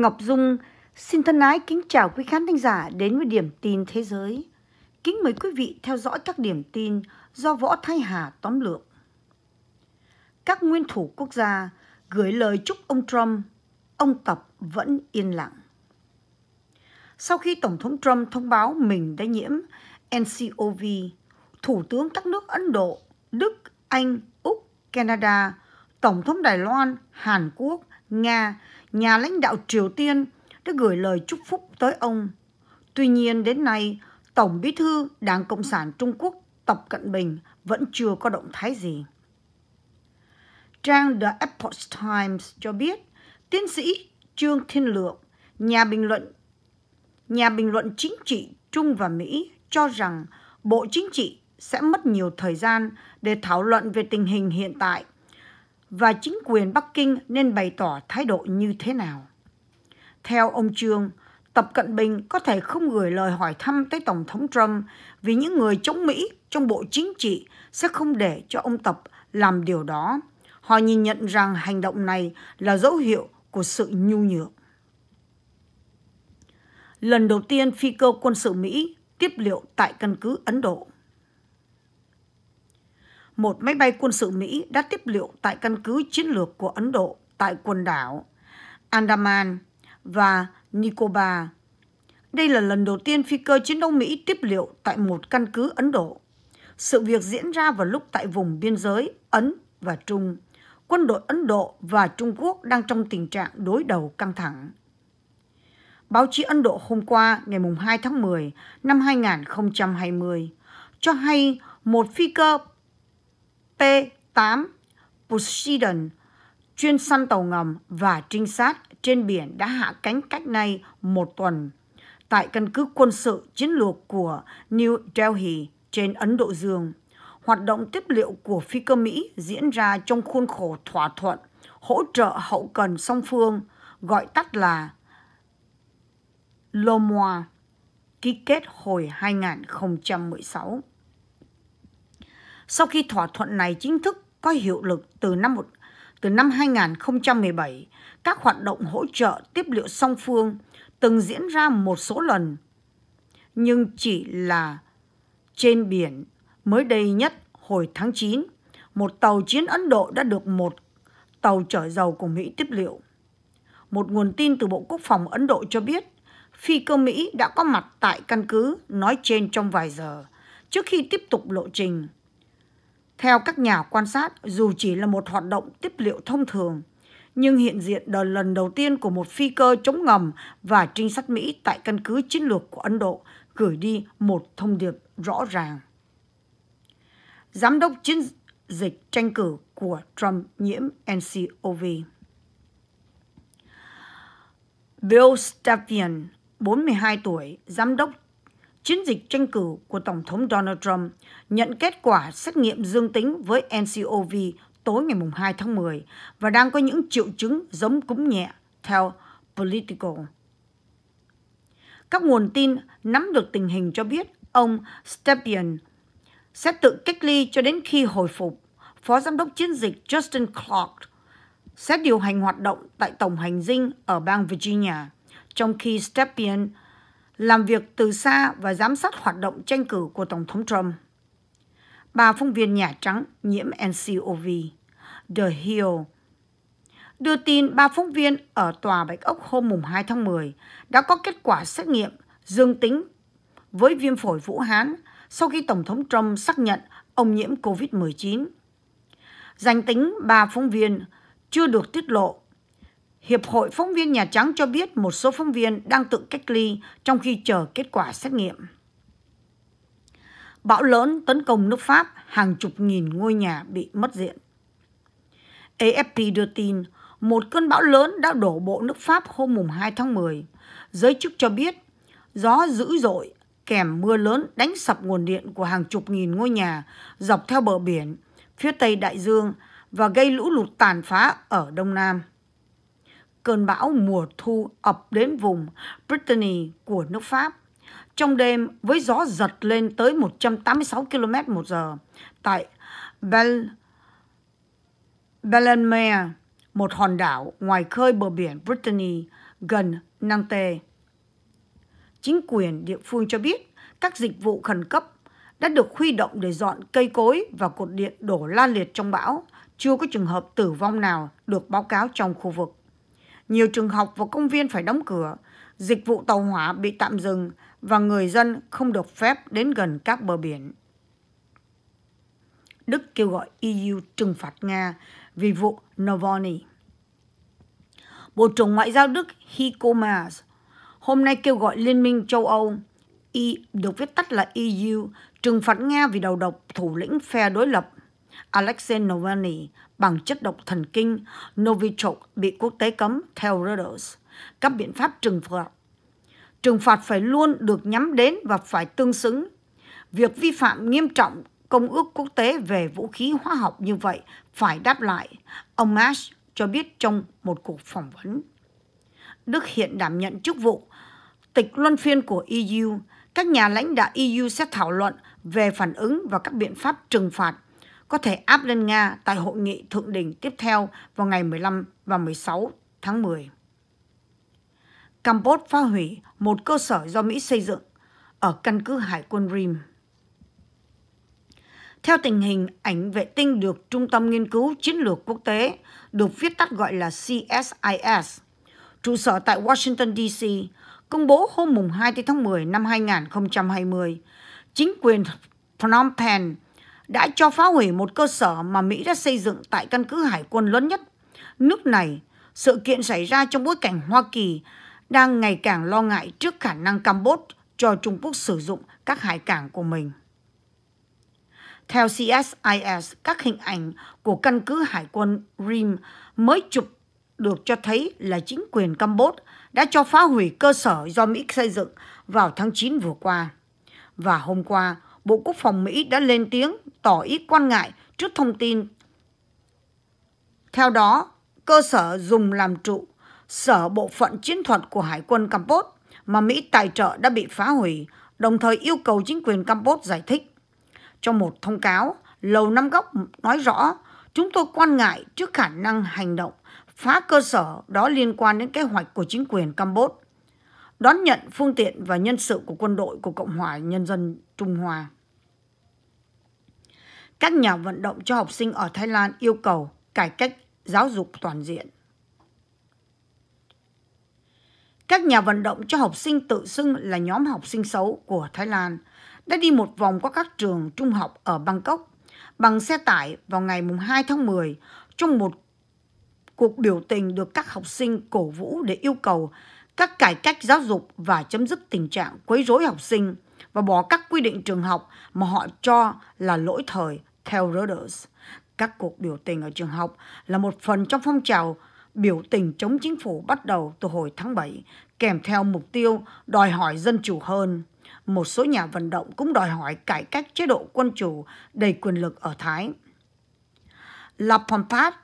Ngọc Dung xin thân ái kính chào quý khán thính giả đến với điểm tin thế giới. Kính mời quý vị theo dõi các điểm tin do Võ Thái Hà tóm lược. Các nguyên thủ quốc gia gửi lời chúc ông Trump, ông Tập vẫn yên lặng. Sau khi Tổng thống Trump thông báo mình đã nhiễm NCOV, Thủ tướng các nước Ấn Độ, Đức, Anh, Úc, Canada, Tổng thống Đài Loan, Hàn Quốc, Nga – nhà lãnh đạo Triều Tiên đã gửi lời chúc phúc tới ông. Tuy nhiên đến nay, Tổng Bí thư Đảng Cộng sản Trung Quốc Tập Cận Bình vẫn chưa có động thái gì. Trang The Epoch Times cho biết, tiến sĩ Trương Thiên Lượng, nhà bình luận nhà bình luận chính trị Trung và Mỹ cho rằng Bộ Chính trị sẽ mất nhiều thời gian để thảo luận về tình hình hiện tại – và chính quyền Bắc Kinh nên bày tỏ thái độ như thế nào. Theo ông Trương, Tập Cận Bình có thể không gửi lời hỏi thăm tới Tổng thống Trump vì những người chống Mỹ trong Bộ Chính trị sẽ không để cho ông Tập làm điều đó. Họ nhìn nhận rằng hành động này là dấu hiệu của sự nhu nhược. Lần đầu tiên phi cơ quân sự Mỹ tiếp liệu tại căn cứ Ấn Độ một máy bay quân sự Mỹ đã tiếp liệu tại căn cứ chiến lược của Ấn Độ tại quần đảo Andaman và Nicobar. Đây là lần đầu tiên phi cơ chiến đấu Mỹ tiếp liệu tại một căn cứ Ấn Độ. Sự việc diễn ra vào lúc tại vùng biên giới Ấn và Trung. Quân đội Ấn Độ và Trung Quốc đang trong tình trạng đối đầu căng thẳng. Báo chí Ấn Độ hôm qua, ngày 2 tháng 10 năm 2020, cho hay một phi cơ P-8 Poseidon chuyên săn tàu ngầm và trinh sát trên biển đã hạ cánh cách nay một tuần tại căn cứ quân sự chiến lược của New Delhi trên Ấn Độ Dương. Hoạt động tiếp liệu của phi cơ Mỹ diễn ra trong khuôn khổ thỏa thuận hỗ trợ hậu cần song phương, gọi tắt là LOMOA, ký kết hồi 2016 sau khi thỏa thuận này chính thức có hiệu lực từ năm một, từ năm 2017, các hoạt động hỗ trợ tiếp liệu song phương từng diễn ra một số lần, nhưng chỉ là trên biển. Mới đây nhất hồi tháng 9, một tàu chiến Ấn Độ đã được một tàu chở dầu của Mỹ tiếp liệu. Một nguồn tin từ Bộ Quốc phòng Ấn Độ cho biết, phi cơ Mỹ đã có mặt tại căn cứ nói trên trong vài giờ trước khi tiếp tục lộ trình theo các nhà quan sát, dù chỉ là một hoạt động tiếp liệu thông thường, nhưng hiện diện đợt lần đầu tiên của một phi cơ chống ngầm và trinh sát Mỹ tại căn cứ chiến lược của Ấn Độ gửi đi một thông điệp rõ ràng. Giám đốc chiến dịch tranh cử của Trump nhiễm NCOV. Bill Stapien, 42 tuổi, giám đốc chiến dịch tranh cử của Tổng thống Donald Trump nhận kết quả xét nghiệm dương tính với NCOV tối ngày 2 tháng 10 và đang có những triệu chứng giống cúm nhẹ, theo Politico. Các nguồn tin nắm được tình hình cho biết ông Stepien sẽ tự cách ly cho đến khi hồi phục. Phó Giám đốc Chiến dịch Justin Clark sẽ điều hành hoạt động tại Tổng hành dinh ở bang Virginia, trong khi Stepien làm việc từ xa và giám sát hoạt động tranh cử của Tổng thống Trump. Bà phóng viên Nhà Trắng nhiễm NCOV, The Hill, đưa tin ba phóng viên ở Tòa Bạch Ốc hôm mùng 2 tháng 10 đã có kết quả xét nghiệm dương tính với viêm phổi Vũ Hán sau khi Tổng thống Trump xác nhận ông nhiễm COVID-19. Danh tính ba phóng viên chưa được tiết lộ Hiệp hội phóng viên Nhà Trắng cho biết một số phóng viên đang tự cách ly trong khi chờ kết quả xét nghiệm. Bão lớn tấn công nước Pháp, hàng chục nghìn ngôi nhà bị mất diện. AFP đưa tin, một cơn bão lớn đã đổ bộ nước Pháp hôm 2 tháng 10. Giới chức cho biết, gió dữ dội kèm mưa lớn đánh sập nguồn điện của hàng chục nghìn ngôi nhà dọc theo bờ biển, phía tây đại dương và gây lũ lụt tàn phá ở Đông Nam cơn bão mùa thu ập đến vùng Brittany của nước Pháp. Trong đêm, với gió giật lên tới 186 km một giờ, tại Bel... Bellemare, một hòn đảo ngoài khơi bờ biển Brittany gần Nantes. Chính quyền địa phương cho biết các dịch vụ khẩn cấp đã được huy động để dọn cây cối và cột điện đổ lan liệt trong bão. Chưa có trường hợp tử vong nào được báo cáo trong khu vực. Nhiều trường học và công viên phải đóng cửa, dịch vụ tàu hỏa bị tạm dừng và người dân không được phép đến gần các bờ biển. Đức kêu gọi EU trừng phạt Nga vì vụ Navalny. Bộ trưởng Ngoại giao Đức Heiko Maas hôm nay kêu gọi Liên minh châu Âu, e, được viết tắt là EU, trừng phạt Nga vì đầu độc thủ lĩnh phe đối lập Alexei Navalny bằng chất độc thần kinh Novichok bị quốc tế cấm theo Reuters. Các biện pháp trừng phạt trừng phạt phải luôn được nhắm đến và phải tương xứng. Việc vi phạm nghiêm trọng Công ước Quốc tế về vũ khí hóa học như vậy phải đáp lại, ông Ash cho biết trong một cuộc phỏng vấn. Đức hiện đảm nhận chức vụ tịch luân phiên của EU. Các nhà lãnh đạo EU sẽ thảo luận về phản ứng và các biện pháp trừng phạt có thể áp lên Nga tại hội nghị thượng đỉnh tiếp theo vào ngày 15 và 16 tháng 10. Campuchia phá hủy một cơ sở do Mỹ xây dựng ở căn cứ hải quân Rim. Theo tình hình, ảnh vệ tinh được Trung tâm Nghiên cứu Chiến lược Quốc tế, được viết tắt gọi là CSIS, trụ sở tại Washington, dc công bố hôm 2 tháng 10 năm 2020, chính quyền Phnom Penh đã cho phá hủy một cơ sở mà Mỹ đã xây dựng tại căn cứ hải quân lớn nhất. Nước này, sự kiện xảy ra trong bối cảnh Hoa Kỳ đang ngày càng lo ngại trước khả năng Campuchia cho Trung Quốc sử dụng các hải cảng của mình. Theo CSIS, các hình ảnh của căn cứ hải quân RIM mới chụp được cho thấy là chính quyền Campuchia đã cho phá hủy cơ sở do Mỹ xây dựng vào tháng 9 vừa qua. Và hôm qua, Bộ Quốc phòng Mỹ đã lên tiếng tỏ ý quan ngại trước thông tin. Theo đó, cơ sở dùng làm trụ, sở bộ phận chiến thuật của Hải quân Campuchia mà Mỹ tài trợ đã bị phá hủy, đồng thời yêu cầu chính quyền Campuchia giải thích. Trong một thông cáo, Lầu Năm Góc nói rõ, chúng tôi quan ngại trước khả năng hành động phá cơ sở đó liên quan đến kế hoạch của chính quyền Campuchia đón nhận phương tiện và nhân sự của quân đội của Cộng hòa Nhân dân Trung Hoa các nhà vận động cho học sinh ở Thái Lan yêu cầu cải cách giáo dục toàn diện. Các nhà vận động cho học sinh tự xưng là nhóm học sinh xấu của Thái Lan đã đi một vòng qua các trường trung học ở Bangkok bằng xe tải vào ngày 2 tháng 10 trong một cuộc biểu tình được các học sinh cổ vũ để yêu cầu các cải cách giáo dục và chấm dứt tình trạng quấy rối học sinh – và bỏ các quy định trường học mà họ cho là lỗi thời theo Reuters. Các cuộc biểu tình ở trường học là một phần trong phong trào biểu tình chống chính phủ bắt đầu từ hồi tháng 7, kèm theo mục tiêu đòi hỏi dân chủ hơn. Một số nhà vận động cũng đòi hỏi cải cách chế độ quân chủ đầy quyền lực ở Thái. La Pompat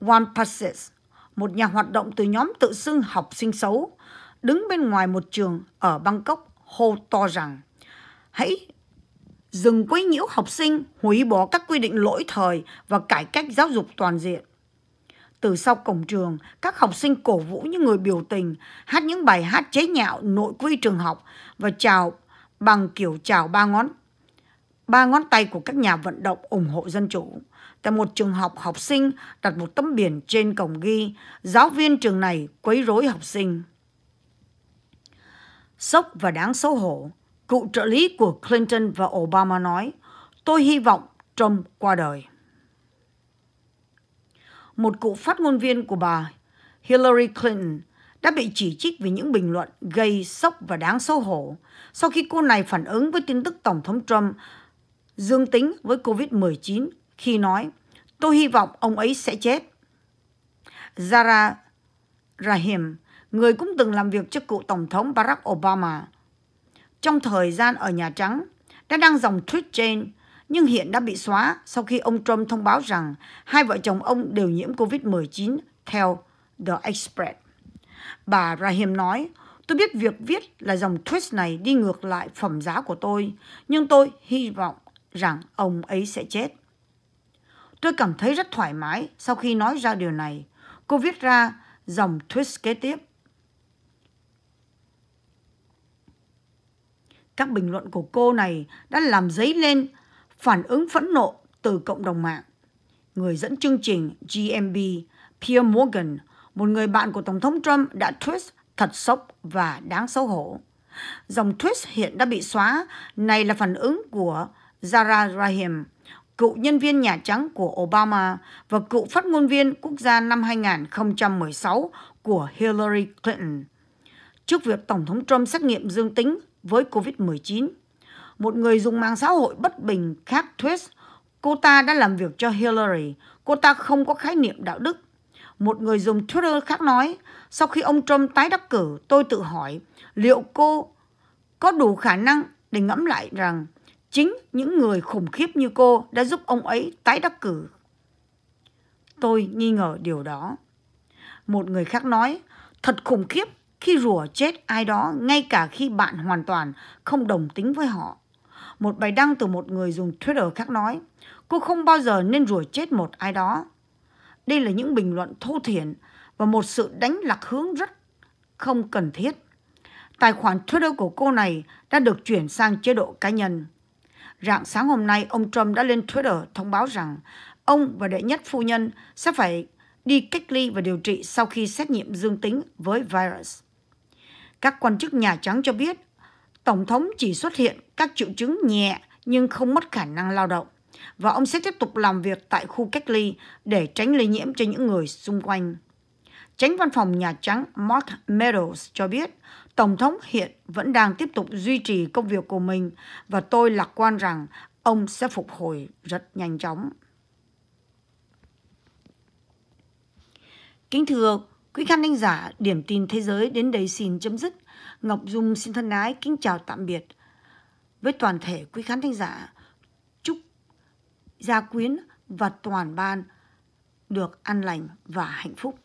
Wampasis, một nhà hoạt động từ nhóm tự xưng học sinh xấu, đứng bên ngoài một trường ở Bangkok hô to rằng hãy dừng quấy nhiễu học sinh, hủy bỏ các quy định lỗi thời và cải cách giáo dục toàn diện. Từ sau cổng trường, các học sinh cổ vũ những người biểu tình, hát những bài hát chế nhạo nội quy trường học và chào bằng kiểu chào ba ngón ba ngón tay của các nhà vận động ủng hộ dân chủ. Tại một trường học, học sinh đặt một tấm biển trên cổng ghi giáo viên trường này quấy rối học sinh. Sốc và đáng xấu hổ, cựu trợ lý của Clinton và Obama nói, tôi hy vọng Trump qua đời. Một cựu phát ngôn viên của bà Hillary Clinton đã bị chỉ trích vì những bình luận gây sốc và đáng xấu hổ sau khi cô này phản ứng với tin tức Tổng thống Trump dương tính với COVID-19 khi nói Tôi hy vọng ông ấy sẽ chết. Zara Rahim, người cũng từng làm việc cho cựu Tổng thống Barack Obama. Trong thời gian ở Nhà Trắng, đã đăng dòng tweet trên, nhưng hiện đã bị xóa sau khi ông Trump thông báo rằng hai vợ chồng ông đều nhiễm COVID-19 theo The Express. Bà Rahim nói, tôi biết việc viết là dòng tweet này đi ngược lại phẩm giá của tôi, nhưng tôi hy vọng rằng ông ấy sẽ chết. Tôi cảm thấy rất thoải mái sau khi nói ra điều này. Cô viết ra dòng tweet kế tiếp. Các bình luận của cô này đã làm dấy lên phản ứng phẫn nộ từ cộng đồng mạng. Người dẫn chương trình GMB, Pierre Morgan, một người bạn của Tổng thống Trump đã tweet thật sốc và đáng xấu hổ. Dòng tweet hiện đã bị xóa, này là phản ứng của Zara Rahim, cựu nhân viên Nhà Trắng của Obama và cựu phát ngôn viên quốc gia năm 2016 của Hillary Clinton. Trước việc Tổng thống Trump xét nghiệm dương tính với Covid-19. Một người dùng mạng xã hội bất bình khác Twist, cô ta đã làm việc cho Hillary, cô ta không có khái niệm đạo đức. Một người dùng Twitter khác nói, sau khi ông Trump tái đắc cử, tôi tự hỏi liệu cô có đủ khả năng để ngẫm lại rằng chính những người khủng khiếp như cô đã giúp ông ấy tái đắc cử. Tôi nghi ngờ điều đó. Một người khác nói, thật khủng khiếp khi rủa chết ai đó ngay cả khi bạn hoàn toàn không đồng tính với họ. Một bài đăng từ một người dùng Twitter khác nói, cô không bao giờ nên rủa chết một ai đó. Đây là những bình luận thô thiển và một sự đánh lạc hướng rất không cần thiết. Tài khoản Twitter của cô này đã được chuyển sang chế độ cá nhân. Rạng sáng hôm nay, ông Trump đã lên Twitter thông báo rằng ông và đệ nhất phu nhân sẽ phải đi cách ly và điều trị sau khi xét nghiệm dương tính với virus. Các quan chức Nhà Trắng cho biết, Tổng thống chỉ xuất hiện các triệu chứng nhẹ nhưng không mất khả năng lao động và ông sẽ tiếp tục làm việc tại khu cách ly để tránh lây nhiễm cho những người xung quanh. Tránh văn phòng Nhà Trắng Mark Meadows cho biết, Tổng thống hiện vẫn đang tiếp tục duy trì công việc của mình và tôi lạc quan rằng ông sẽ phục hồi rất nhanh chóng. Kính thưa Quý khán thính giả, điểm tin thế giới đến đây xin chấm dứt. Ngọc Dung xin thân ái kính chào tạm biệt. Với toàn thể quý khán thính giả, chúc Gia Quyến và toàn ban được an lành và hạnh phúc.